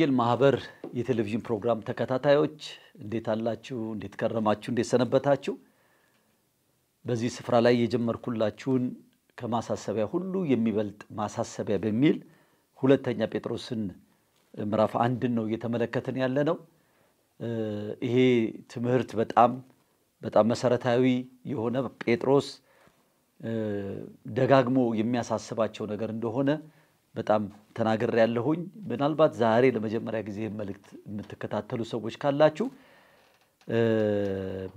የወንጌል ማህበር የቴሌቪዥን ፕሮግራም ተከታታዮች እንዴት አላችሁ? እንዴት ከረማችሁ? እንዴት ሰነበታችሁ? በዚህ ስፍራ ላይ የጀመርኩላችሁን ከማሳሰቢያ ሁሉ የሚበልጥ ማሳሰቢያ በሚል ሁለተኛ ጴጥሮስን ምዕራፍ አንድን ነው እየተመለከትን ያለ ነው። ይሄ ትምህርት በጣም በጣም መሰረታዊ የሆነ ጴጥሮስ ደጋግሞ የሚያሳስባቸው ነገር እንደሆነ በጣም ተናገር ያለሁኝ። ምናልባት ዛሬ ለመጀመሪያ ጊዜ መልእክት የምትከታተሉ ሰዎች ካላችሁ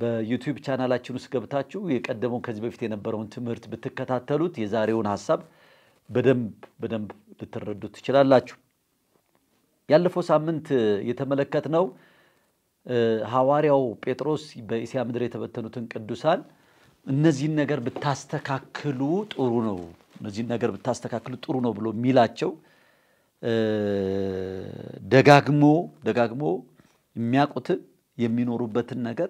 በዩቲዩብ ቻናላችን ውስጥ ገብታችሁ የቀደመውን ከዚህ በፊት የነበረውን ትምህርት ብትከታተሉት የዛሬውን ሀሳብ በደንብ በደንብ ልትረዱት ትችላላችሁ። ያለፈው ሳምንት የተመለከትነው ሐዋርያው ጴጥሮስ በእስያ ምድር የተበተኑትን ቅዱሳን እነዚህን ነገር ብታስተካክሉ ጥሩ ነው እነዚህን ነገር ብታስተካክሉ ጥሩ ነው ብሎ የሚላቸው ደጋግሞ ደጋግሞ የሚያውቁትን የሚኖሩበትን ነገር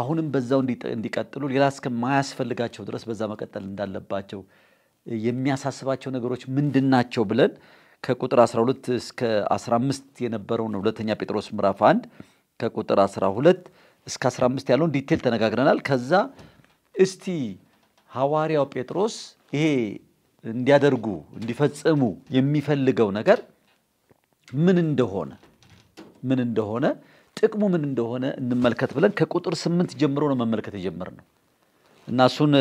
አሁንም በዛው እንዲቀጥሉ ሌላ እስከማያስፈልጋቸው ድረስ በዛ መቀጠል እንዳለባቸው የሚያሳስባቸው ነገሮች ምንድን ናቸው ብለን ከቁጥር 12 እስከ 15 የነበረውን ሁለተኛ ጴጥሮስ ምዕራፍ 1 ከቁጥር 12 እስከ 15 ያለውን ዲቴል ተነጋግረናል። ከዛ እስቲ ሐዋርያው ጴጥሮስ ይሄ እንዲያደርጉ እንዲፈጽሙ የሚፈልገው ነገር ምን እንደሆነ ምን እንደሆነ ጥቅሙ ምን እንደሆነ እንመልከት ብለን ከቁጥር ስምንት ጀምሮ ነው መመልከት የጀመርነው እና እሱን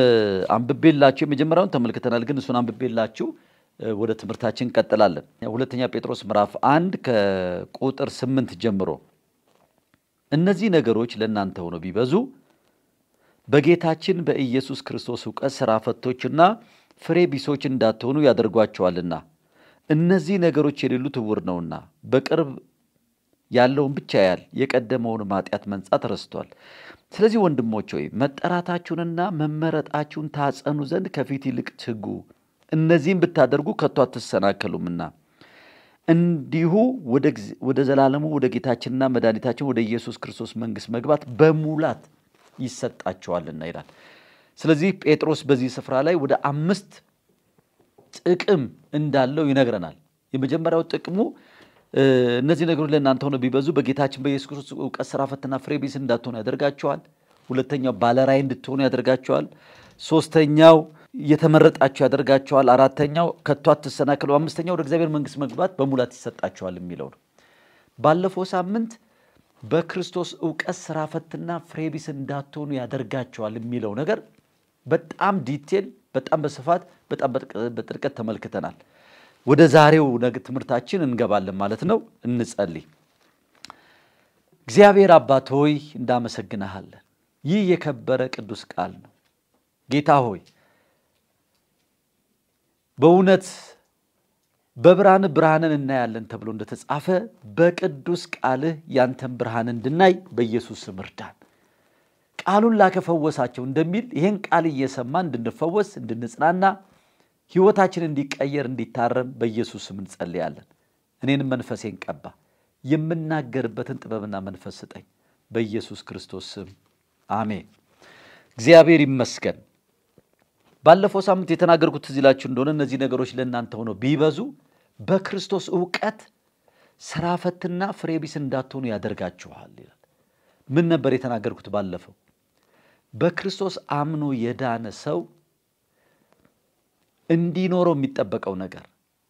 አንብቤላችሁ የመጀመሪያውን ተመልክተናል። ግን እሱን አንብቤላችሁ ወደ ትምህርታችን እንቀጥላለን። ሁለተኛ ጴጥሮስ ምዕራፍ አንድ ከቁጥር ስምንት ጀምሮ እነዚህ ነገሮች ለእናንተ ሆነው ቢበዙ በጌታችን በኢየሱስ ክርስቶስ እውቀት ሥራ ፈቶችና ፍሬ ቢሶች እንዳትሆኑ ያደርጓቸዋልና እነዚህ ነገሮች የሌሉት እውር ነውና በቅርብ ያለውን ብቻ ያል የቀደመውን ማጥያት መንጻት ረስቷል። ስለዚህ ወንድሞች ሆይ መጠራታችሁንና መመረጣችሁን ታጸኑ ዘንድ ከፊት ይልቅ ትጉ። እነዚህም ብታደርጉ ከቶ አትሰናከሉምና እንዲሁ ወደ ዘላለሙ ወደ ጌታችንና መድኃኒታችን ወደ ኢየሱስ ክርስቶስ መንግሥት መግባት በሙላት ይሰጣቸዋልና ይላል። ስለዚህ ጴጥሮስ በዚህ ስፍራ ላይ ወደ አምስት ጥቅም እንዳለው ይነግረናል። የመጀመሪያው ጥቅሙ እነዚህ ነገሮች ለእናንተ ሆነው ቢበዙ በጌታችን በኢየሱስ ክርስቶስ እውቀት ስራ ፈትና ፍሬ ቢስ እንዳትሆኑ ያደርጋቸዋል። ሁለተኛው ባለራይ እንድትሆኑ ያደርጋቸዋል። ሶስተኛው የተመረጣቸው ያደርጋቸዋል። አራተኛው ከቶ አትሰናከሉ። አምስተኛው ወደ እግዚአብሔር መንግስት መግባት በሙላት ይሰጣቸዋል የሚለው ነው። ባለፈው ሳምንት በክርስቶስ እውቀት ስራ ፈትና ፍሬቢስ እንዳትሆኑ ያደርጋቸዋል የሚለው ነገር በጣም ዲቴል፣ በጣም በስፋት፣ በጣም በጥልቀት ተመልክተናል። ወደ ዛሬው ትምህርታችን እንገባለን ማለት ነው። እንጸልይ። እግዚአብሔር አባት ሆይ እንዳመሰግናሃለን። ይህ የከበረ ቅዱስ ቃል ነው። ጌታ ሆይ በእውነት በብርሃን ብርሃንን እናያለን ተብሎ እንደተጻፈ በቅዱስ ቃልህ ያንተን ብርሃን እንድናይ በኢየሱስ ስም እርዳን። ቃሉን ላከፈወሳቸው እንደሚል ይህን ቃል እየሰማ እንድንፈወስ፣ እንድንጽናና፣ ሕይወታችን እንዲቀየር፣ እንዲታረም በኢየሱስ ስም እንጸልያለን። እኔንም መንፈሴን ቀባ፣ የምናገርበትን ጥበብና መንፈስ ስጠኝ። በኢየሱስ ክርስቶስ ስም አሜን። እግዚአብሔር ይመስገን። ባለፈው ሳምንት የተናገርኩት ትዝ ይላችሁ እንደሆነ እነዚህ ነገሮች ለእናንተ ሆነው ቢበዙ በክርስቶስ እውቀት ስራ ፈትና ፍሬ ቢስ እንዳትሆኑ ያደርጋችኋል ይላል። ምን ነበር የተናገርኩት ባለፈው? በክርስቶስ አምኖ የዳነ ሰው እንዲኖረው የሚጠበቀው ነገር፣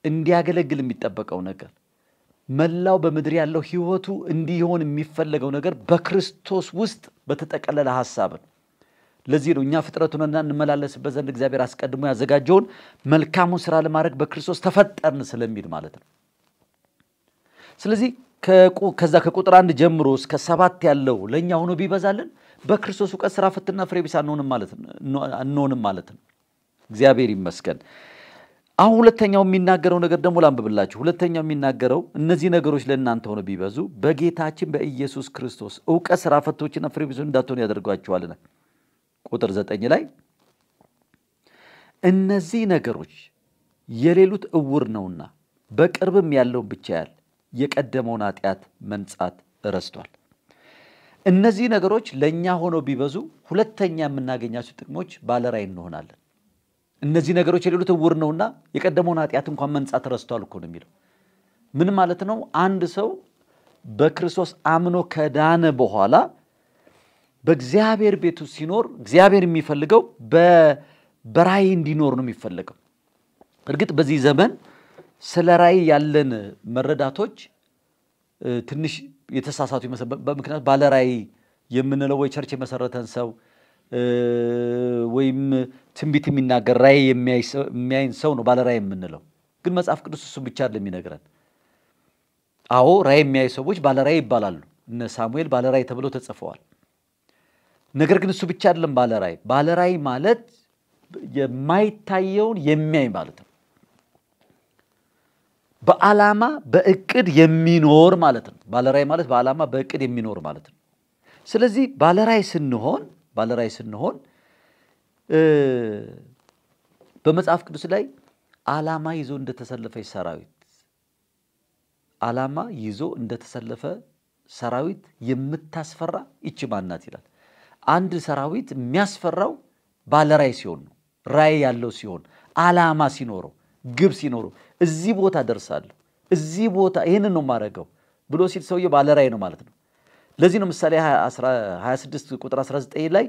እንዲያገለግል የሚጠበቀው ነገር፣ መላው በምድር ያለው ህይወቱ እንዲሆን የሚፈለገው ነገር በክርስቶስ ውስጥ በተጠቀለለ ሀሳብ ነው። ለዚህ ነው እኛ ፍጥረቱንና እንመላለስበት ዘንድ እግዚአብሔር አስቀድሞ ያዘጋጀውን መልካሙን ስራ ለማድረግ በክርስቶስ ተፈጠርን ስለሚል ማለት ነው። ስለዚህ ከዛ ከቁጥር አንድ ጀምሮ እስከ ሰባት ያለው ለእኛ ሆኖ ቢበዛልን በክርስቶስ እውቀት ስራ ፍትና ፍሬ ቢስ እንሆንም ማለት ነው። እግዚአብሔር ይመስገን። አሁን ሁለተኛው የሚናገረው ነገር ደግሞ ላንብብላችሁ። ሁለተኛው የሚናገረው እነዚህ ነገሮች ለእናንተ ሆነ ቢበዙ በጌታችን በኢየሱስ ክርስቶስ እውቀት ስራ ፈቶችና ፍሬ ቢስ እንዳትሆኑ ቁጥር ዘጠኝ ላይ እነዚህ ነገሮች የሌሉት እውር ነውና በቅርብም ያለውን ብቻ ያል የቀደመውን ኃጢአት መንጻት ረስቷል። እነዚህ ነገሮች ለእኛ ሆነው ቢበዙ ሁለተኛ የምናገኛቸው ጥቅሞች ባለራይ እንሆናለን። እነዚህ ነገሮች የሌሉት እውር ነውና የቀደመውን ኃጢአት እንኳን መንጻት ረስቷል እኮ ነው የሚለው። ምን ማለት ነው? አንድ ሰው በክርስቶስ አምኖ ከዳነ በኋላ በእግዚአብሔር ቤት ውስጥ ሲኖር እግዚአብሔር የሚፈልገው በራእይ እንዲኖር ነው የሚፈልገው። እርግጥ በዚህ ዘመን ስለ ራእይ ያለን መረዳቶች ትንሽ የተሳሳቱ ይመስላል። በምክንያት ባለ ራእይ የምንለው ወይ ቸርች የመሰረተን ሰው ወይም ትንቢት የሚናገር ራእይ የሚያይን ሰው ነው ባለ ራእይ የምንለው። ግን መጽሐፍ ቅዱስ እሱ ብቻ አይደለም የሚነግረን። አዎ ራእይ የሚያዩ ሰዎች ባለ ራእይ ይባላሉ። እነ ሳሙኤል ባለ ራእይ ተብለው ተጽፈዋል። ነገር ግን እሱ ብቻ አይደለም ባለራይ ባለራይ ማለት የማይታየውን የሚያይ ማለት ነው። በዓላማ በእቅድ የሚኖር ማለት ነው። ባለራይ ማለት በዓላማ በእቅድ የሚኖር ማለት ነው። ስለዚህ ባለራይ ስንሆን ባለራይ ስንሆን በመጽሐፍ ቅዱስ ላይ ዓላማ ይዞ እንደተሰለፈ ሰራዊት ዓላማ ይዞ እንደተሰለፈ ሰራዊት የምታስፈራ ይቺ ማናት ይላል። አንድ ሰራዊት የሚያስፈራው ባለራይ ሲሆን ነው። ራይ ያለው ሲሆን፣ አላማ ሲኖረው፣ ግብ ሲኖረው እዚህ ቦታ ደርሳለሁ፣ እዚህ ቦታ ይህንን ነው የማደርገው ብሎ ሲል ሰውየ ባለራይ ነው ማለት ነው። ለዚህ ነው ምሳሌ 26 ቁጥር 19 ላይ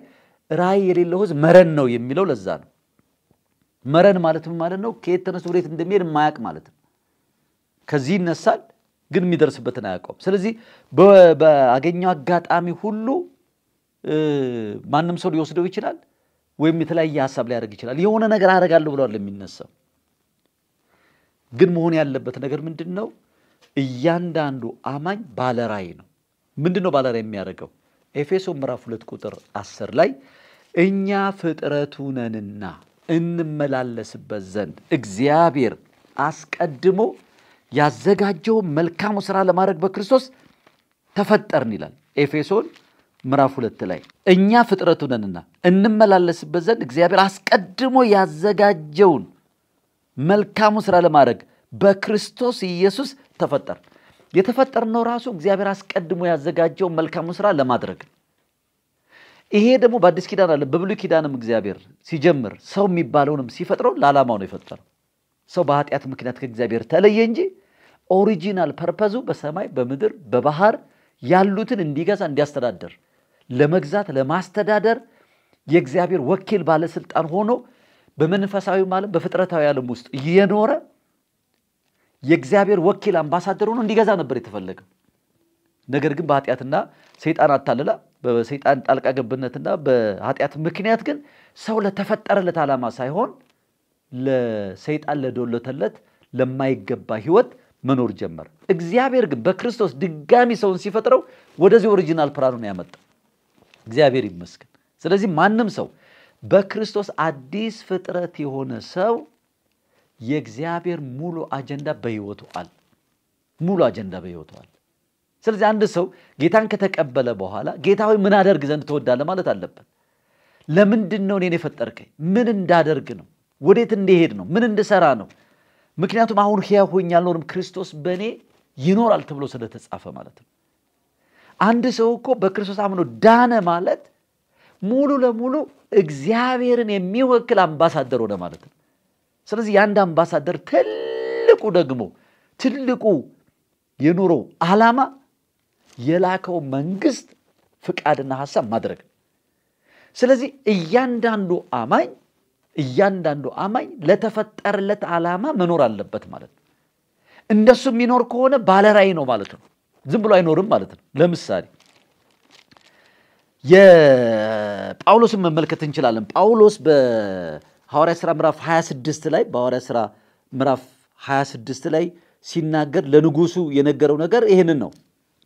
ራይ የሌለው ህዝብ መረን ነው የሚለው ለዛ ነው። መረን ማለት ማለት ነው ከየት ተነስቶ ወዴት እንደሚሄድ የማያውቅ ማለት ነው። ከዚህ ይነሳል ግን የሚደርስበትን አያውቀውም። ስለዚህ በአገኘው አጋጣሚ ሁሉ ማንም ሰው ሊወስደው ይችላል፣ ወይም የተለያየ ሀሳብ ሊያደርግ ይችላል። የሆነ ነገር አደርጋለሁ ብሏል የሚነሳው። ግን መሆን ያለበት ነገር ምንድን ነው? እያንዳንዱ አማኝ ባለራይ ነው። ምንድን ነው ባለራዕይ የሚያደርገው? ኤፌሶን ምዕራፍ ሁለት ቁጥር አስር ላይ እኛ ፍጥረቱ ነንና እንመላለስበት ዘንድ እግዚአብሔር አስቀድሞ ያዘጋጀው መልካሙ ስራ ለማድረግ በክርስቶስ ተፈጠርን ይላል ኤፌሶን ምዕራፍ ሁለት ላይ እኛ ፍጥረቱ ነንና እንመላለስበት ዘንድ እግዚአብሔር አስቀድሞ ያዘጋጀውን መልካሙ ስራ ለማድረግ በክርስቶስ ኢየሱስ ተፈጠር የተፈጠርነው ራሱ እግዚአብሔር አስቀድሞ ያዘጋጀውን መልካሙ ስራ ለማድረግ ይሄ ደግሞ በአዲስ ኪዳን አለ። በብሉይ ኪዳንም እግዚአብሔር ሲጀምር ሰው የሚባለውንም ሲፈጥረው ለዓላማው ነው የፈጠረው። ሰው በኃጢአት ምክንያት ከእግዚአብሔር ተለየ እንጂ ኦሪጂናል ፐርፐዙ በሰማይ በምድር በባህር ያሉትን እንዲገዛ እንዲያስተዳደር ለመግዛት፣ ለማስተዳደር የእግዚአብሔር ወኪል ባለስልጣን ሆኖ በመንፈሳዊም ዓለም በፍጥረታዊ ዓለም ውስጥ እየኖረ የእግዚአብሔር ወኪል አምባሳደር ሆኖ እንዲገዛ ነበር የተፈለገው። ነገር ግን በኃጢአትና ሰይጣን አታልላ በሰይጣን ጣልቃ ገብነትና በኃጢአት ምክንያት ግን ሰው ለተፈጠረለት ዓላማ ሳይሆን ለሰይጣን ለዶለተለት ለማይገባ ህይወት መኖር ጀመር። እግዚአብሔር ግን በክርስቶስ ድጋሚ ሰውን ሲፈጥረው ወደዚህ ኦሪጂናል ፕላኑን ያመጣ እግዚአብሔር ይመስገን። ስለዚህ ማንም ሰው በክርስቶስ አዲስ ፍጥረት የሆነ ሰው የእግዚአብሔር ሙሉ አጀንዳ በህይወቱ አለ። ሙሉ አጀንዳ በህይወቱ አለ። ስለዚህ አንድ ሰው ጌታን ከተቀበለ በኋላ ጌታ ሆይ ምን አደርግ ዘንድ ትወዳለ ማለት አለበት። ለምንድን ነው እኔን የፈጠርከኝ? ምን እንዳደርግ ነው? ወዴት እንደሄድ ነው? ምን እንድሰራ ነው? ምክንያቱም አሁን ሕያው ሆኝ ያልኖርም ክርስቶስ በእኔ ይኖራል ተብሎ ስለተጻፈ ማለት ነው። አንድ ሰው እኮ በክርስቶስ አምኖ ዳነ ማለት ሙሉ ለሙሉ እግዚአብሔርን የሚወክል አምባሳደር ሆነ ማለት ነው። ስለዚህ የአንድ አምባሳደር ትልቁ ደግሞ ትልቁ የኑሮ ዓላማ የላከው መንግስት ፍቃድና ሀሳብ ማድረግ። ስለዚህ እያንዳንዱ አማኝ እያንዳንዱ አማኝ ለተፈጠረለት ዓላማ መኖር አለበት ማለት ነው። እንደሱ የሚኖር ከሆነ ባለራይ ነው ማለት ነው። ዝም ብሎ አይኖርም ማለት ነው። ለምሳሌ የጳውሎስን መመልከት እንችላለን። ጳውሎስ በሐዋርያ ሥራ ምዕራፍ 26 ላይ በሐዋርያ ሥራ ምዕራፍ 26 ላይ ሲናገር ለንጉሱ የነገረው ነገር ይህንን ነው።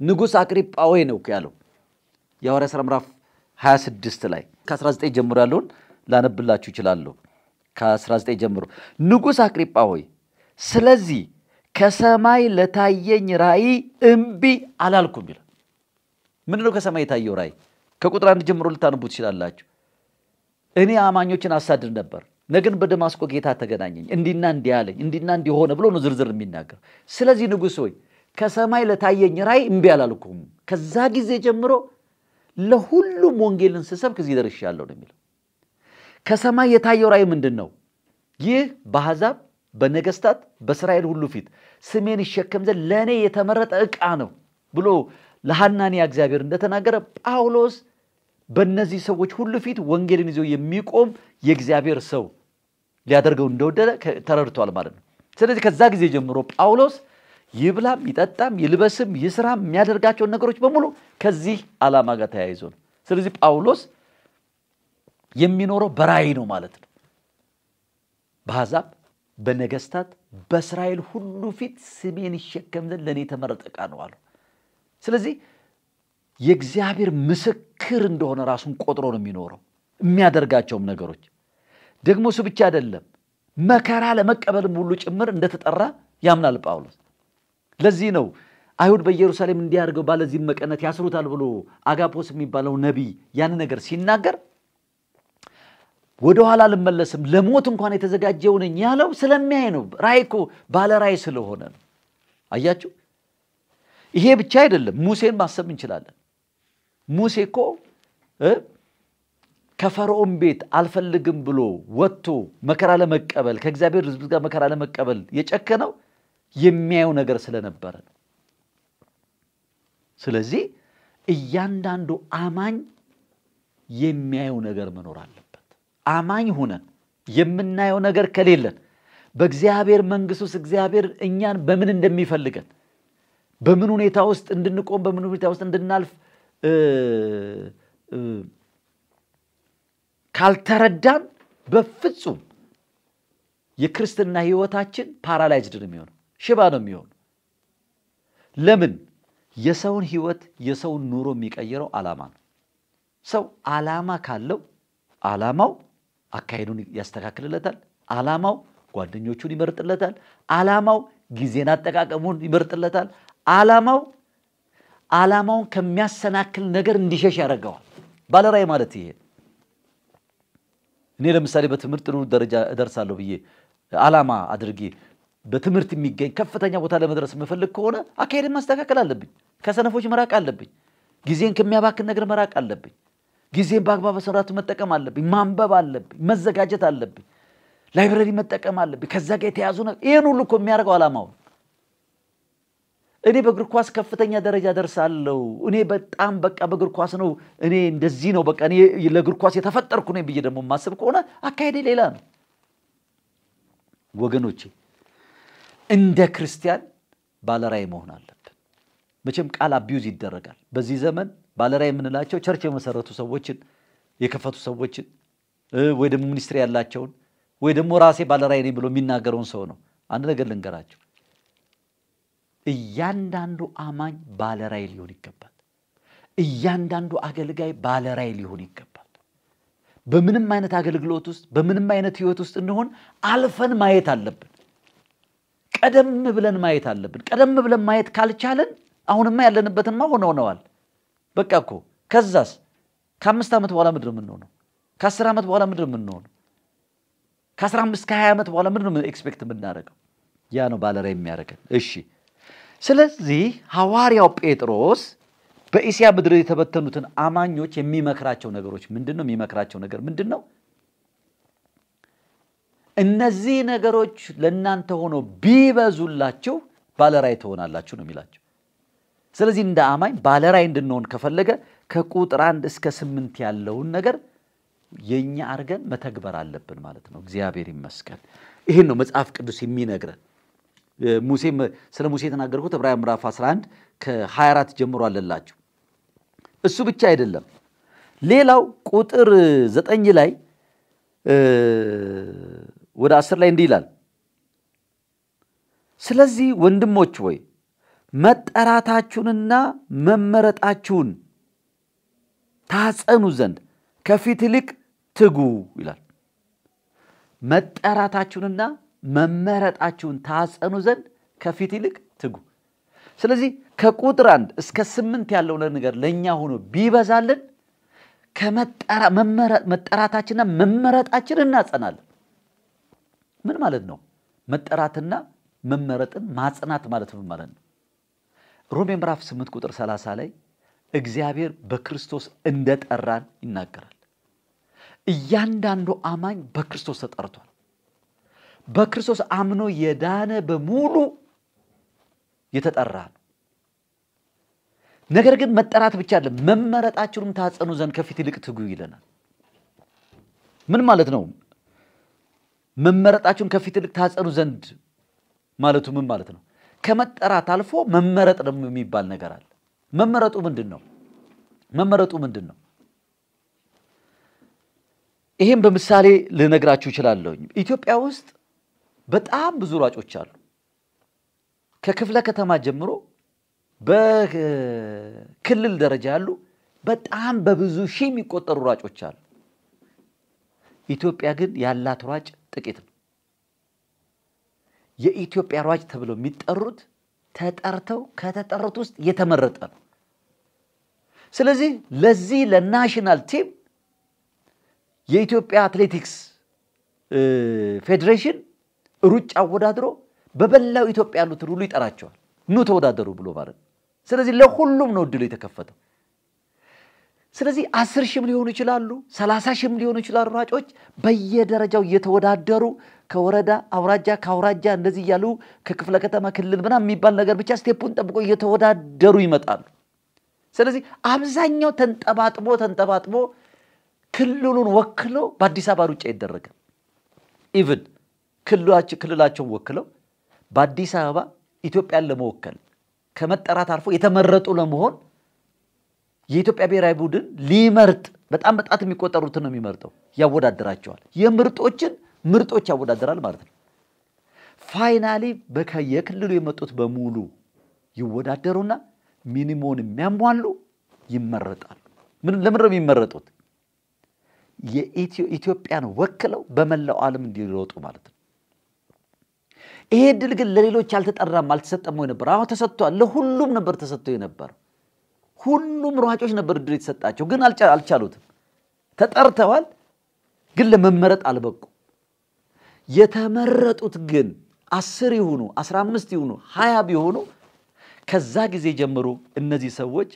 ንጉሥ አቅሪጳ ወይ ነው ያለው የሐዋርያ ሥራ ምዕራፍ 26 ላይ ከ19 ጀምሮ ያለውን ላነብላችሁ ይችላለሁ። ከ19 ጀምሮ ንጉሥ አቅሪጳ ሆይ ስለዚህ ከሰማይ ለታየኝ ራእይ እምቢ አላልኩም ይላል። ምንድነው ከሰማይ የታየው ራእይ? ከቁጥር አንድ ጀምሮ ልታንቡ ትችላላችሁ። እኔ አማኞችን አሳድር ነበር፣ ነገን በደማስቆ ጌታ ተገናኘኝ፣ እንዲና እንዲ አለኝ፣ እንዲና እንዲህ ሆነ ብሎ ነው ዝርዝር የሚናገር። ስለዚህ ንጉሥ ሆይ ከሰማይ ለታየኝ ራይ እምቢ አላልኩም፣ ከዛ ጊዜ ጀምሮ ለሁሉም ወንጌልን ስሰብክ እዚህ ያለው ነው የሚለው። ከሰማይ የታየው ራይ ምንድን ነው? ይህ በአሕዛብ በነገስታት በእስራኤል ሁሉ ፊት ስሜን ይሸከም ዘንድ ለእኔ የተመረጠ ዕቃ ነው ብሎ ለሐናንያ እግዚአብሔር እንደተናገረ ጳውሎስ በእነዚህ ሰዎች ሁሉ ፊት ወንጌልን ይዘው የሚቆም የእግዚአብሔር ሰው ሊያደርገው እንደወደደ ተረድቷል ማለት ነው። ስለዚህ ከዛ ጊዜ ጀምሮ ጳውሎስ ይብላም፣ ይጠጣም፣ ይልበስም፣ ይስራም የሚያደርጋቸውን ነገሮች በሙሉ ከዚህ ዓላማ ጋር ተያይዞ ነው። ስለዚህ ጳውሎስ የሚኖረው በራእይ ነው ማለት ነው። በአሕዛብ በነገስታት በእስራኤል ሁሉ ፊት ስሜን ይሸከም ዘንድ ለእኔ የተመረጠ ዕቃ ነው አሉ። ስለዚህ የእግዚአብሔር ምስክር እንደሆነ ራሱን ቆጥሮ ነው የሚኖረው። የሚያደርጋቸውም ነገሮች ደግሞ እሱ ብቻ አይደለም፣ መከራ ለመቀበልም ሁሉ ጭምር እንደተጠራ ያምናል ጳውሎስ። ለዚህ ነው አይሁድ በኢየሩሳሌም እንዲያደርገው ባለዚህ መቀነት ያስሩታል ብሎ አጋፖስ የሚባለው ነቢይ ያን ነገር ሲናገር ወደ ኋላ አልመለስም፣ ለሞት እንኳን የተዘጋጀው ነኝ ያለው ስለሚያይ ነው። ራይ እኮ ባለ ራይ ስለሆነ ነው። አያችሁ፣ ይሄ ብቻ አይደለም። ሙሴን ማሰብ እንችላለን። ሙሴ እኮ ከፈርዖን ቤት አልፈልግም ብሎ ወጥቶ መከራ ለመቀበል ከእግዚአብሔር ሕዝብ ጋር መከራ ለመቀበል የጨከነው የሚያየው ነገር ስለነበረ ነው። ስለዚህ እያንዳንዱ አማኝ የሚያየው ነገር መኖር አለ። አማኝ ሁነን የምናየው ነገር ከሌለን በእግዚአብሔር መንግስት ውስጥ እግዚአብሔር እኛን በምን እንደሚፈልገን በምን ሁኔታ ውስጥ እንድንቆም በምን ሁኔታ ውስጥ እንድናልፍ ካልተረዳን በፍጹም የክርስትና ህይወታችን ፓራላይዝድ ነው የሚሆነው፣ ሽባ ነው የሚሆኑ ለምን? የሰውን ህይወት የሰውን ኑሮ የሚቀይረው አላማ ነው። ሰው አላማ ካለው አላማው? አካሄዱን ያስተካክልለታል። አላማው ጓደኞቹን ይመርጥለታል። አላማው ጊዜን አጠቃቀሙን ይመርጥለታል። አላማው አላማውን ከሚያሰናክል ነገር እንዲሸሽ ያደርገዋል። ባለራይ ማለት ይሄ። እኔ ለምሳሌ በትምህርት ጥሩ ደረጃ እደርሳለሁ ብዬ አላማ አድርጌ በትምህርት የሚገኝ ከፍተኛ ቦታ ለመድረስ የምፈልግ ከሆነ አካሄድን ማስተካከል አለብኝ። ከሰነፎች መራቅ አለብኝ። ጊዜን ከሚያባክን ነገር መራቅ አለብኝ። ጊዜም በአግባብ ስርዓቱ መጠቀም አለብኝ። ማንበብ አለብኝ። መዘጋጀት አለብኝ። ላይብረሪ መጠቀም አለብኝ። ከዛ ጋር የተያዙ ይህን ሁሉ እኮ የሚያደርገው አላማው እኔ በእግር ኳስ ከፍተኛ ደረጃ ደርሳለሁ፣ እኔ በጣም በቃ በእግር ኳስ ነው፣ እኔ እንደዚህ ነው፣ በቃ እኔ ለእግር ኳስ የተፈጠርኩ ነው ብዬ ደግሞ ማስብ ከሆነ አካሄዴ ሌላ ነው። ወገኖቼ እንደ ክርስቲያን ባለራይ መሆን አለብን። መቼም ቃል አቢዩዝ ይደረጋል በዚህ ዘመን ባለራይ የምንላቸው ቸርች የመሰረቱ ሰዎችን የከፈቱ ሰዎችን ወይ ደግሞ ሚኒስትሪ ያላቸውን ወይ ደግሞ ራሴ ባለራይ ነኝ ብሎ የሚናገረውን ሰው ነው። አንድ ነገር ልንገራቸው፣ እያንዳንዱ አማኝ ባለራይ ሊሆን ይገባል። እያንዳንዱ አገልጋይ ባለራይ ሊሆን ይገባል። በምንም አይነት አገልግሎት ውስጥ በምንም አይነት ህይወት ውስጥ እንሆን አልፈን ማየት አለብን። ቀደም ብለን ማየት አለብን። ቀደም ብለን ማየት ካልቻለን አሁንማ ያለንበትማ ሆነው ነዋል። በቃ እኮ ከዛስ ከአምስት ዓመት በኋላ ምድር የምንሆነው? ከአስር ዓመት በኋላ ምድር የምንሆነው? ከአስራ አምስት ከሀያ ዓመት በኋላ ምድር ኤክስፔክት የምናደርገው? ያ ነው ባለራ የሚያደርገን። እሺ ስለዚህ ሐዋርያው ጴጥሮስ በኢስያ ምድር የተበተኑትን አማኞች የሚመክራቸው ነገሮች ምንድን ነው? የሚመክራቸው ነገር ምንድን ነው? እነዚህ ነገሮች ለእናንተ ሆኖ ቢበዙላችሁ ባለራይ ትሆናላችሁ ነው የሚላቸው። ስለዚህ እንደ አማኝ ባለራይ እንድንሆን ከፈለገ ከቁጥር አንድ እስከ ስምንት ያለውን ነገር የኛ አድርገን መተግበር አለብን ማለት ነው። እግዚአብሔር ይመስገን። ይህን ነው መጽሐፍ ቅዱስ የሚነግረን። ሙሴ ስለ ሙሴ የተናገርኩት ዕብራውያን ምዕራፍ 11 ከ24 ጀምሮ አለላችሁ። እሱ ብቻ አይደለም። ሌላው ቁጥር ዘጠኝ ላይ ወደ አስር ላይ እንዲህ ይላል፣ ስለዚህ ወንድሞች ወይ መጠራታችሁንና መመረጣችሁን ታጸኑ ዘንድ ከፊት ይልቅ ትጉ ይላል። መጠራታችሁንና መመረጣችሁን ታጸኑ ዘንድ ከፊት ይልቅ ትጉ። ስለዚህ ከቁጥር አንድ እስከ ስምንት ያለው ነገር ለእኛ ሆኖ ቢበዛልን መጠራታችንና መመረጣችን እናጸናለን። ምን ማለት ነው? መጠራትና መመረጥን ማጽናት ማለት ምን ማለት ነው? ሮሜ ምዕራፍ 8 ቁጥር 30 ላይ እግዚአብሔር በክርስቶስ እንደጠራን ይናገራል። እያንዳንዱ አማኝ በክርስቶስ ተጠርቷል። በክርስቶስ አምኖ የዳነ በሙሉ የተጠራ ነው። ነገር ግን መጠራት ብቻ አይደለም፣ መመረጣችሁንም ታጸኑ ዘንድ ከፊት ይልቅ ትጉ ይለናል። ምን ማለት ነው? መመረጣችሁን ከፊት ይልቅ ታጸኑ ዘንድ ማለቱ ምን ማለት ነው? ከመጠራት አልፎ መመረጥ ደግሞ የሚባል ነገር አለ። መመረጡ ምንድን ነው? መመረጡ ምንድን ነው? ይህም በምሳሌ ልነግራችሁ እችላለሁኝ። ኢትዮጵያ ውስጥ በጣም ብዙ ሯጮች አሉ። ከክፍለ ከተማ ጀምሮ በክልል ደረጃ ያሉ በጣም በብዙ ሺህ የሚቆጠሩ ሯጮች አሉ። ኢትዮጵያ ግን ያላት ሯጭ ጥቂት ነው። የኢትዮጵያ ሯጭ ተብለው የሚጠሩት ተጠርተው ከተጠሩት ውስጥ የተመረጠ ነው። ስለዚህ ለዚህ ለናሽናል ቲም የኢትዮጵያ አትሌቲክስ ፌዴሬሽን ሩጫ አወዳድሮ በበላው ኢትዮጵያ ያሉትን ሁሉ ይጠራቸዋል። ኑ ተወዳደሩ ብሎ ማለት ነው። ስለዚህ ለሁሉም ነው እድሉ የተከፈተው። ስለዚህ አስር ሺም ሊሆኑ ይችላሉ፣ ሰላሳ ሺም ሊሆኑ ይችላሉ። ሯጮች በየደረጃው እየተወዳደሩ ከወረዳ አውራጃ፣ ከአውራጃ እንደዚህ እያሉ ከክፍለ ከተማ ክልል ምና የሚባል ነገር ብቻ ስቴፑን ጠብቆ እየተወዳደሩ ይመጣሉ። ስለዚህ አብዛኛው ተንጠባጥቦ ተንጠባጥቦ ክልሉን ወክሎ በአዲስ አበባ ሩጫ ይደረጋል። ኢቭን ክልላቸውን ወክለው በአዲስ አበባ ኢትዮጵያን ለመወከል ከመጠራት አልፎ የተመረጡ ለመሆን የኢትዮጵያ ብሔራዊ ቡድን ሊመርጥ በጣም በጣት የሚቆጠሩትን ነው የሚመርጠው፣ ያወዳደራቸዋል። የምርጦችን ምርጦች ያወዳደራል ማለት ነው። ፋይናሊ የክልሉ የመጡት በሙሉ ይወዳደሩና ሚኒሞን የሚያሟሉ ይመረጣሉ። ለምን ነው የሚመረጡት? የኢትዮጵያን ወክለው በመላው ዓለም እንዲሮጡ ማለት ነው። ይሄ ድል ግን ለሌሎች አልተጠራም፣ አልተሰጠም ወይ ነበር? ተሰጥቷል። ለሁሉም ነበር ተሰጥቶ የነበረው። ሁሉም ሯጮች ነበር እድል የተሰጣቸው፣ ግን አልቻሉትም። ተጠርተዋል፣ ግን ለመመረጥ አልበቁ። የተመረጡት ግን አስር ይሁኑ አስራ አምስት ይሁኑ ሀያ ቢሆኑ ከዛ ጊዜ ጀምሮ እነዚህ ሰዎች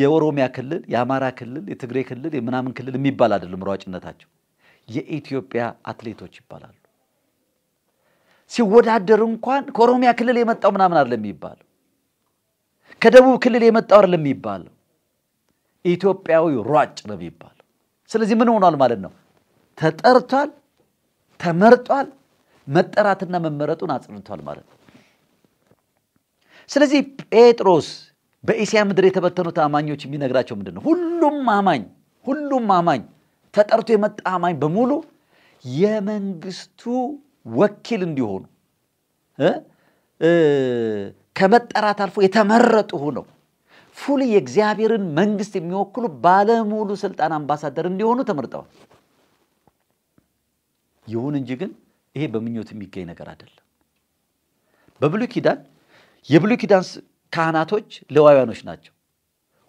የኦሮሚያ ክልል፣ የአማራ ክልል፣ የትግራይ ክልል፣ የምናምን ክልል የሚባል አይደለም ሯጭነታቸው። የኢትዮጵያ አትሌቶች ይባላሉ። ሲወዳደር እንኳን ከኦሮሚያ ክልል የመጣው ምናምን አይደለም የሚባለው ከደቡብ ክልል የመጣው አይደለም የሚባለው፣ ኢትዮጵያዊ ሯጭ ነው የሚባለው። ስለዚህ ምን ሆኗል ማለት ነው? ተጠርቷል፣ ተመርጧል፣ መጠራትና መመረጡን አጽንቷል ማለት ነው። ስለዚህ ጴጥሮስ በእስያ ምድር የተበተኑት አማኞች የሚነግራቸው ምንድን ነው? ሁሉም አማኝ ሁሉም አማኝ ተጠርቶ የመጣ አማኝ በሙሉ የመንግስቱ ወኪል እንዲሆኑ ከመጠራት አልፎ የተመረጡ ሆነው ፉል የእግዚአብሔርን መንግስት የሚወክሉ ባለሙሉ ስልጣን አምባሳደር እንዲሆኑ ተመርጠዋል። ይሁን እንጂ ግን ይሄ በምኞት የሚገኝ ነገር አይደለም። በብሉይ ኪዳን የብሉይ ኪዳን ካህናቶች ለዋውያኖች ናቸው።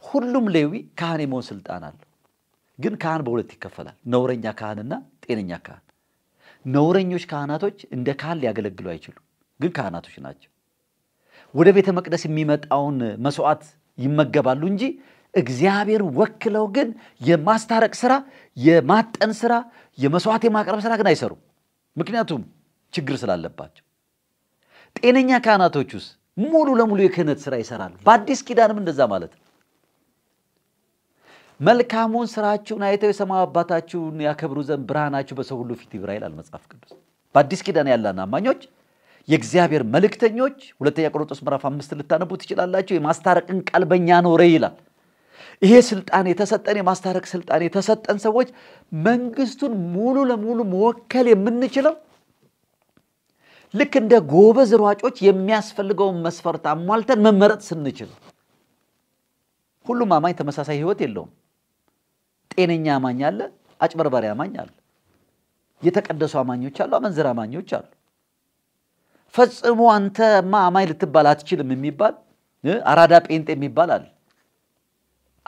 ሁሉም ሌዊ ካህን የመሆን ስልጣን አለው። ግን ካህን በሁለት ይከፈላል፣ ነውረኛ ካህንና ጤነኛ ካህን። ነውረኞች ካህናቶች እንደ ካህን ሊያገለግሉ አይችሉም፣ ግን ካህናቶች ናቸው። ወደ ቤተ መቅደስ የሚመጣውን መስዋዕት ይመገባሉ እንጂ እግዚአብሔር ወክለው ግን የማስታረቅ ስራ፣ የማጠን ስራ፣ የመስዋዕት የማቅረብ ስራ ግን አይሰሩም። ምክንያቱም ችግር ስላለባቸው። ጤነኛ ካህናቶች ሙሉ ለሙሉ የክህነት ስራ ይሰራሉ። በአዲስ ኪዳንም እንደዛ ማለት ነው። መልካሙን ስራችሁን አይተው የሰማዩ አባታችሁን ያከብሩ ዘንድ ብርሃናችሁ በሰው ሁሉ ፊት ይብራ ይላል መጽሐፍ ቅዱስ። በአዲስ ኪዳን ያለን አማኞች የእግዚአብሔር መልእክተኞች ሁለተኛ ቆሮንቶስ ምዕራፍ አምስት ልታነቡ ትችላላቸው የማስታረቅን ቃል በእኛ ኖረ ይላል። ይሄ ስልጣን የተሰጠን የማስታረቅ ስልጣን የተሰጠን ሰዎች መንግስቱን ሙሉ ለሙሉ መወከል የምንችለው ልክ እንደ ጎበዝ ሯጮች የሚያስፈልገውን መስፈርት አሟልተን መመረጥ ስንችል። ሁሉም አማኝ ተመሳሳይ ህይወት የለውም። ጤነኛ አማኝ አለ፣ አጭበርባሪ አማኝ አለ፣ የተቀደሱ አማኞች አሉ፣ አመንዝር አማኞች አሉ። ፈጽሞ አንተ ማማይ ልትባል አትችልም የሚባል አራዳ ጴንጤ የሚባል አለ።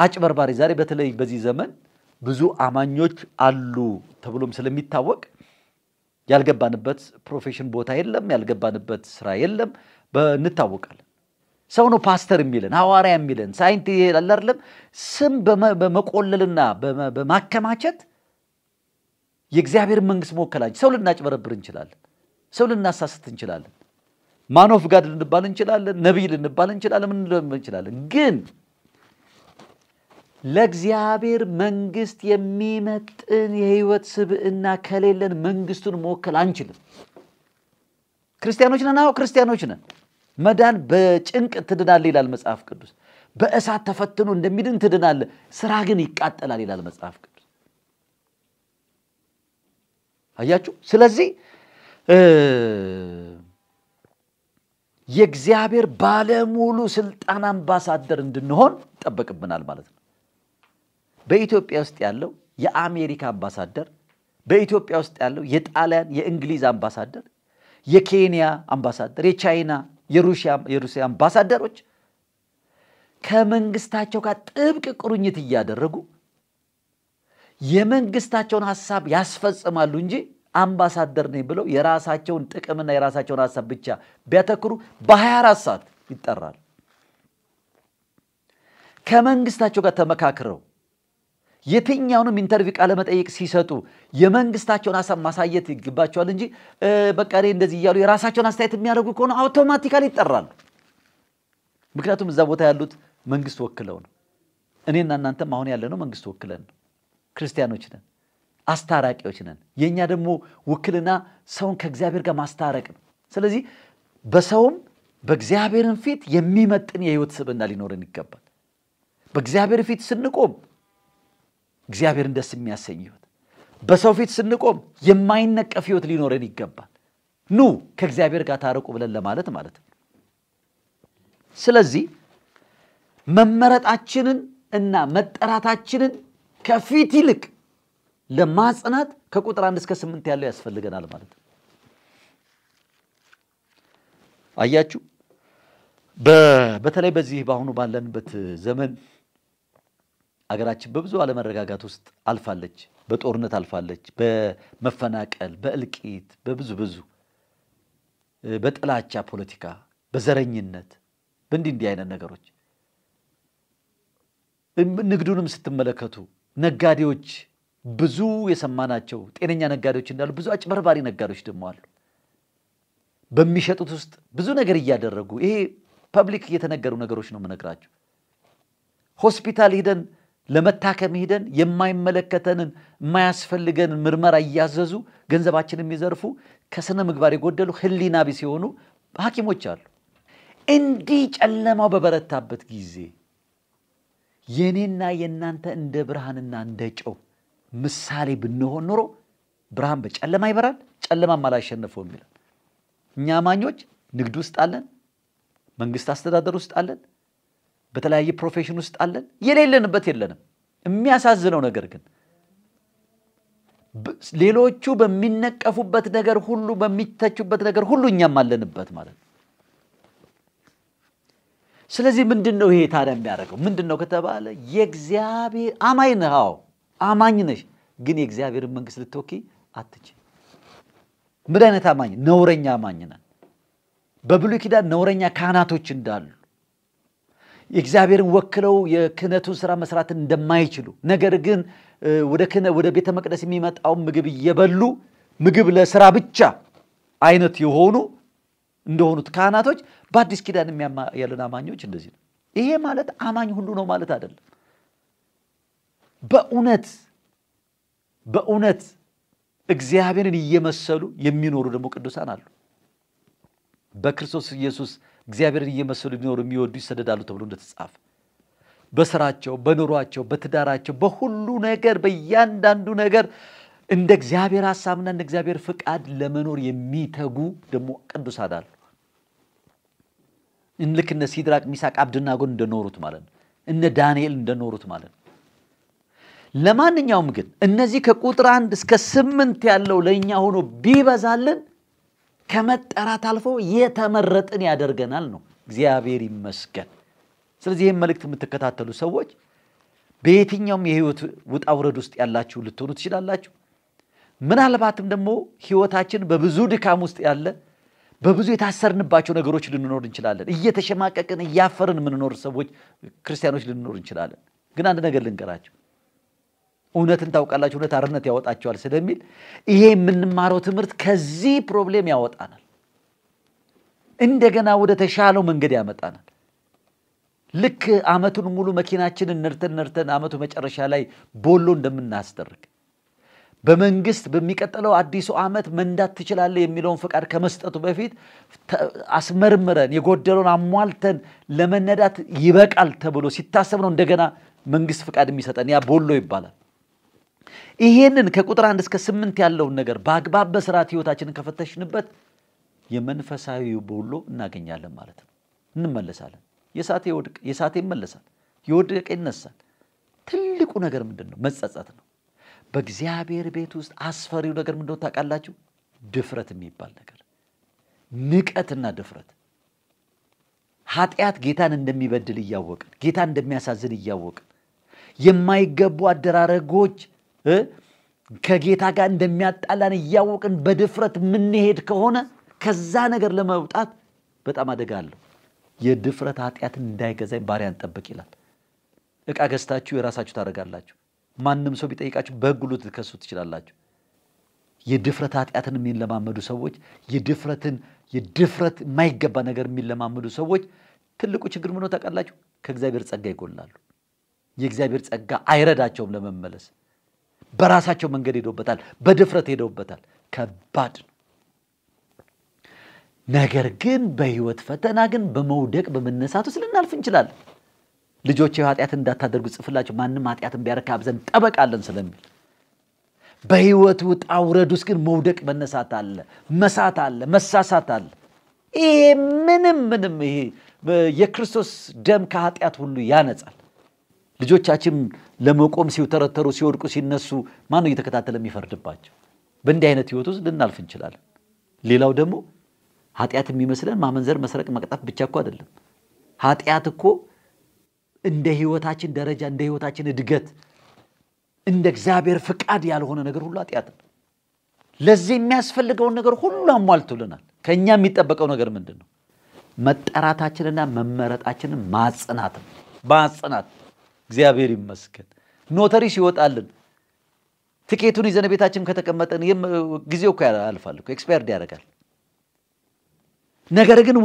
አጭበርባሪ ዛሬ በተለይ በዚህ ዘመን ብዙ አማኞች አሉ ተብሎም ስለሚታወቅ ያልገባንበት ፕሮፌሽን ቦታ የለም፣ ያልገባንበት ስራ የለም፣ እንታወቃለን። ሰው ነው ፓስተር የሚለን ሐዋርያ የሚለን ሳይንት አይደለም። ስም በመቆለልና በማከማቸት የእግዚአብሔር መንግስት መወከላች ሰው ልናጭበረብር እንችላለን። ሰው ልናሳስት እንችላለን። ኦፍ ጋድ ልንባል እንችላለን። ነቢይ ልንባል እንችላለን። ምን እንችላለን። ግን ለእግዚአብሔር መንግስት የሚመጥን የህይወት ስብዕና ከሌለን መንግስቱን መወከል አንችልም። ክርስቲያኖች ነን። አዎ ክርስቲያኖች ነን። መዳን በጭንቅ ትድናለ ይላል መጽሐፍ ቅዱስ። በእሳት ተፈትኖ እንደሚድን ትድናለ፣ ስራ ግን ይቃጠላል ይላል መጽሐፍ ቅዱስ። አያችሁ። ስለዚህ የእግዚአብሔር ባለሙሉ ስልጣን አምባሳደር እንድንሆን ይጠበቅብናል ማለት ነው። በኢትዮጵያ ውስጥ ያለው የአሜሪካ አምባሳደር፣ በኢትዮጵያ ውስጥ ያለው የጣሊያን የእንግሊዝ አምባሳደር፣ የኬንያ አምባሳደር፣ የቻይና የሩሲያ አምባሳደሮች ከመንግስታቸው ጋር ጥብቅ ቁርኝት እያደረጉ የመንግስታቸውን ሀሳብ ያስፈጽማሉ እንጂ አምባሳደር ነኝ ብለው የራሳቸውን ጥቅምና የራሳቸውን ሀሳብ ብቻ ቢያተክሩ በ24 ሰዓት ይጠራል። ከመንግስታቸው ጋር ተመካክረው የትኛውንም ኢንተርቪው ቃለ መጠየቅ ሲሰጡ የመንግስታቸውን ሀሳብ ማሳየት ይግባቸዋል እንጂ በቃ እኔ እንደዚህ እያሉ የራሳቸውን አስተያየት የሚያደርጉ ከሆነ አውቶማቲካል ይጠራል። ምክንያቱም እዛ ቦታ ያሉት መንግስት ወክለው ነው። እኔና እናንተም አሁን ያለነው መንግስት ወክለን ነው። ክርስቲያኖች ነን። አስታራቂዎች ነን። የእኛ ደግሞ ውክልና ሰውን ከእግዚአብሔር ጋር ማስታረቅ ነው። ስለዚህ በሰውም በእግዚአብሔርን ፊት የሚመጥን የህይወት ስብዕና ሊኖረን ይገባል። በእግዚአብሔር ፊት ስንቆም እግዚአብሔርን ደስ የሚያሰኝ ህይወት፣ በሰው ፊት ስንቆም የማይነቀፍ ህይወት ሊኖረን ይገባል። ኑ ከእግዚአብሔር ጋር ታረቁ ብለን ለማለት ማለት ነው። ስለዚህ መመረጣችንን እና መጠራታችንን ከፊት ይልቅ ለማጽናት ከቁጥር አንድ እስከ ስምንት ያለው ያስፈልገናል ማለት ነው። አያችሁ፣ በተለይ በዚህ በአሁኑ ባለንበት ዘመን አገራችን በብዙ አለመረጋጋት ውስጥ አልፋለች። በጦርነት አልፋለች። በመፈናቀል፣ በእልቂት፣ በብዙ ብዙ በጥላቻ ፖለቲካ፣ በዘረኝነት፣ በእንዲህ እንዲህ አይነት ነገሮች ንግዱንም ስትመለከቱ ነጋዴዎች ብዙ የሰማናቸው ጤነኛ ነጋዴዎች እንዳሉ ብዙ አጭበርባሪ ነጋዴዎች ደግሞ አሉ። በሚሸጡት ውስጥ ብዙ ነገር እያደረጉ ይሄ ፐብሊክ እየተነገሩ ነገሮች ነው ምነግራቸው ሆስፒታል ሂደን ለመታከም ሂደን የማይመለከተንን የማያስፈልገንን ምርመራ እያዘዙ ገንዘባችን የሚዘርፉ ከስነ ምግባር የጎደሉ ህሊና ቢስ የሆኑ ሐኪሞች አሉ። እንዲህ ጨለማው በበረታበት ጊዜ የኔና የእናንተ እንደ ብርሃንና እንደ ጨው ምሳሌ ብንሆን ኖሮ ብርሃን በጨለማ ይበራል፣ ጨለማም አላሸነፈውም ይላል። እኛ አማኞች ንግድ ውስጥ አለን፣ መንግስት አስተዳደር ውስጥ አለን፣ በተለያየ ፕሮፌሽን ውስጥ አለን። የሌለንበት የለንም። የሚያሳዝነው ነገር ግን ሌሎቹ በሚነቀፉበት ነገር ሁሉ በሚተቹበት ነገር ሁሉ እኛም አለንበት ማለት ነው። ስለዚህ ምንድን ነው ይሄ ታዲያ የሚያደርገው ምንድን ነው ከተባለ የእግዚአብሔር አማኝ ነህ አማኝ ነሽ፣ ግን የእግዚአብሔርን መንግስት ልትወኪ አትች። ምን አይነት አማኝ? ነውረኛ አማኝ ነን። በብሉይ ኪዳን ነውረኛ ካህናቶች እንዳሉ የእግዚአብሔርን ወክለው የክህነቱን ስራ መስራትን እንደማይችሉ ነገር ግን ወደ ቤተ መቅደስ የሚመጣውን ምግብ እየበሉ ምግብ ለስራ ብቻ አይነት የሆኑ እንደሆኑት ካህናቶች በአዲስ ኪዳን ያለን አማኞች እንደዚህ ነው። ይሄ ማለት አማኝ ሁሉ ነው ማለት አይደለም። በእውነት በእውነት እግዚአብሔርን እየመሰሉ የሚኖሩ ደግሞ ቅዱሳን አሉ። በክርስቶስ ኢየሱስ እግዚአብሔርን እየመሰሉ የሚኖሩ የሚወዱ ይሰደዳሉ ተብሎ እንደተጻፈ በስራቸው፣ በኑሯቸው፣ በትዳራቸው፣ በሁሉ ነገር፣ በእያንዳንዱ ነገር እንደ እግዚአብሔር ሀሳብና እንደ እግዚአብሔር ፍቃድ ለመኖር የሚተጉ ደግሞ ቅዱሳን አሉ። ልክ እነ ሲድራቅ፣ ሚሳቅ፣ አብድናጎን እንደኖሩት ማለት ነው። እነ ዳንኤል እንደኖሩት ማለት ነው። ለማንኛውም ግን እነዚህ ከቁጥር አንድ እስከ ስምንት ያለው ለእኛ ሆኖ ቢበዛልን ከመጠራት አልፎ የተመረጥን ያደርገናል ነው። እግዚአብሔር ይመስገን። ስለዚህ ይህም መልእክት የምትከታተሉ ሰዎች በየትኛውም የህይወት ውጣ ውረድ ውስጥ ያላችሁ ልትሆኑ ትችላላችሁ። ምናልባትም ደግሞ ህይወታችን በብዙ ድካም ውስጥ ያለ በብዙ የታሰርንባቸው ነገሮች ልንኖር እንችላለን። እየተሸማቀቅን እያፈርን የምንኖር ሰዎች ክርስቲያኖች ልንኖር እንችላለን። ግን አንድ ነገር ልንገራቸው እውነትን ታውቃላችሁ፣ እውነት አርነት ያወጣቸዋል ስለሚል ይሄ የምንማረው ትምህርት ከዚህ ፕሮብሌም ያወጣናል፣ እንደገና ወደ ተሻለው መንገድ ያመጣናል። ልክ አመቱን ሙሉ መኪናችንን ነርተን ነርተን አመቱ መጨረሻ ላይ ቦሎ እንደምናስደርግ በመንግስት በሚቀጥለው አዲሱ ዓመት መንዳት ትችላለ የሚለውን ፈቃድ ከመስጠቱ በፊት አስመርምረን የጎደለውን አሟልተን ለመነዳት ይበቃል ተብሎ ሲታሰብ ነው እንደገና መንግስት ፍቃድ የሚሰጠን። ያ ቦሎ ይባላል። ይሄንን ከቁጥር አንድ እስከ ስምንት ያለውን ነገር በአግባብ በስርዓት ህይወታችንን ከፈተሽንበት የመንፈሳዊ ቦሎ እናገኛለን ማለት ነው። እንመለሳለን። የሳቴ ወድቅ የሳቴ ይመለሳል፣ የወደቀ ይነሳል። ትልቁ ነገር ምንድን ነው? መጸጸት ነው። በእግዚአብሔር ቤት ውስጥ አስፈሪው ነገር ምንድነው ታውቃላችሁ? ድፍረት የሚባል ነገር፣ ንቀትና ድፍረት። ኃጢአት ጌታን እንደሚበድል እያወቅን ጌታን እንደሚያሳዝን እያወቅን የማይገቡ አደራረጎች ከጌታ ጋር እንደሚያጣላን እያወቅን በድፍረት የምንሄድ ከሆነ ከዛ ነገር ለመውጣት በጣም አደጋ አለው። የድፍረት ኃጢአት እንዳይገዛኝ ባሪያን ጠብቅ ይላል። እቃ ገዝታችሁ የራሳችሁ ታደርጋላችሁ። ማንም ሰው ቢጠይቃችሁ በሕግ ትከሱ ልትከሱ ትችላላችሁ። የድፍረት ኃጢአትን የሚለማመዱ ሰዎች የድፍረትን የድፍረት የማይገባ ነገር የሚለማመዱ ሰዎች ትልቁ ችግር ምነው ታውቃላችሁ? ከእግዚአብሔር ጸጋ ይጎላሉ። የእግዚአብሔር ጸጋ አይረዳቸውም ለመመለስ በራሳቸው መንገድ ሄደውበታል፣ በድፍረት ሄደውበታል። ከባድ ነው። ነገር ግን በህይወት ፈተና ግን በመውደቅ በመነሳት ውስጥ ልናልፍ እንችላለን። ልጆች ኃጢአት እንዳታደርጉ ጽፍላቸው ማንም ኃጢአትን ቢያደርግ ከአብ ጠበቃለን ስለሚል በህይወት ውጣ ውረድ ውስጥ ግን መውደቅ መነሳት አለ፣ መሳት አለ፣ መሳሳት አለ። ይሄ ምንም ምንም ይሄ የክርስቶስ ደም ከኃጢአት ሁሉ ያነጻል። ልጆቻችን ለመቆም ሲውተረተሩ፣ ሲወድቁ፣ ሲነሱ ማነው እየተከታተለ የሚፈርድባቸው? በእንዲህ አይነት ህይወት ውስጥ ልናልፍ እንችላለን። ሌላው ደግሞ ኃጢአት የሚመስለን ማመንዘር፣ መስረቅ፣ መቅጠፍ ብቻ እኮ አይደለም። ኃጢአት እኮ እንደ ህይወታችን ደረጃ እንደ ህይወታችን እድገት እንደ እግዚአብሔር ፍቃድ ያልሆነ ነገር ሁሉ ኃጢአት ነው። ለዚህ የሚያስፈልገውን ነገር ሁሉ አሟልቶልናል። ከእኛ የሚጠበቀው ነገር ምንድን ነው? መጠራታችንና መመረጣችንን ማጽናት ነው ማጽናት እግዚአብሔር ይመስገን። ኖተሪ ሲወጣልን ትኬቱን ይዘን ቤታችን ከተቀመጠን ጊዜው እኮ ያልፋል ኤክስፓየርድ ያደርጋል። ነገር ግን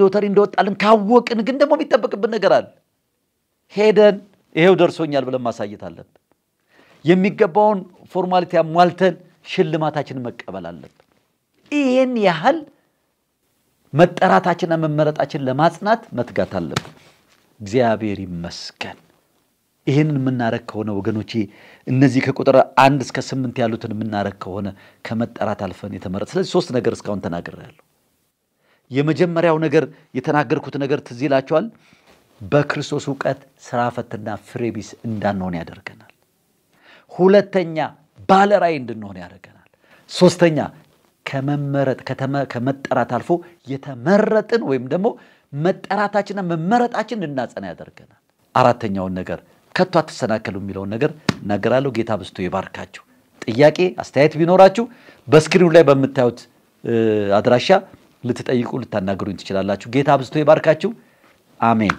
ሎተሪ እንደወጣልን ካወቅን ግን ደግሞ የሚጠበቅብን ነገር አለ። ሄደን ይሄው ደርሶኛል ብለን ማሳየት አለብን። የሚገባውን ፎርማሊቲ አሟልተን ሽልማታችንን መቀበል አለብን። ይህን ያህል መጠራታችንና መመረጣችን ለማጽናት መትጋት አለብን። እግዚአብሔር ይመስገን። ይህንን የምናረግ ከሆነ ወገኖቼ እነዚህ ከቁጥር አንድ እስከ ስምንት ያሉትን የምናረግ ከሆነ ከመጠራት አልፈን የተመረጥ። ስለዚህ ሶስት ነገር እስካሁን ተናግሬያለሁ። የመጀመሪያው ነገር የተናገርኩት ነገር ትዝ ይላቸዋል። በክርስቶስ እውቀት ስራ ፈትና እንዳንሆን ያደርገናል። ሁለተኛ ባለ ራዕይ እንድንሆን ያደርገናል። ሶስተኛ ከመመረጥ ከመጠራት አልፎ የተመረጥን ወይም ደግሞ መጠራታችንና መመረጣችን እንድናጸና ያደርገናል። አራተኛውን ነገር ከቶ አትሰናከሉ የሚለውን ነገር እናገራለሁ። ጌታ በዝቶ ይባርካችሁ። ጥያቄ አስተያየት ቢኖራችሁ በስክሪኑ ላይ በምታዩት አድራሻ ልትጠይቁ ልታናገሩኝ ትችላላችሁ። ጌታ አብዝቶ ይባርካችሁ። አሜን።